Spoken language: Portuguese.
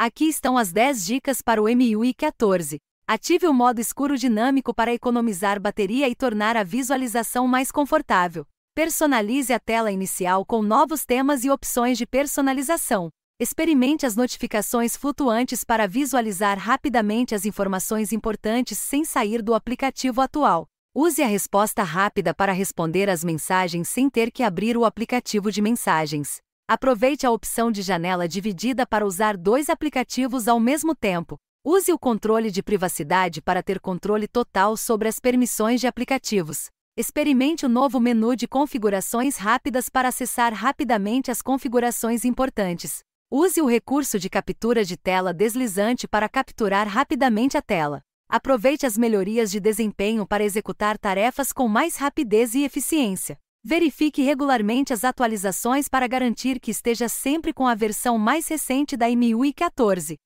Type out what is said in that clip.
Aqui estão as 10 dicas para o MIUI 14. Ative o modo escuro dinâmico para economizar bateria e tornar a visualização mais confortável. Personalize a tela inicial com novos temas e opções de personalização. Experimente as notificações flutuantes para visualizar rapidamente as informações importantes sem sair do aplicativo atual. Use a resposta rápida para responder às mensagens sem ter que abrir o aplicativo de mensagens. Aproveite a opção de janela dividida para usar dois aplicativos ao mesmo tempo. Use o controle de privacidade para ter controle total sobre as permissões de aplicativos. Experimente o novo menu de configurações rápidas para acessar rapidamente as configurações importantes. Use o recurso de captura de tela deslizante para capturar rapidamente a tela. Aproveite as melhorias de desempenho para executar tarefas com mais rapidez e eficiência. Verifique regularmente as atualizações para garantir que esteja sempre com a versão mais recente da MIUI 14.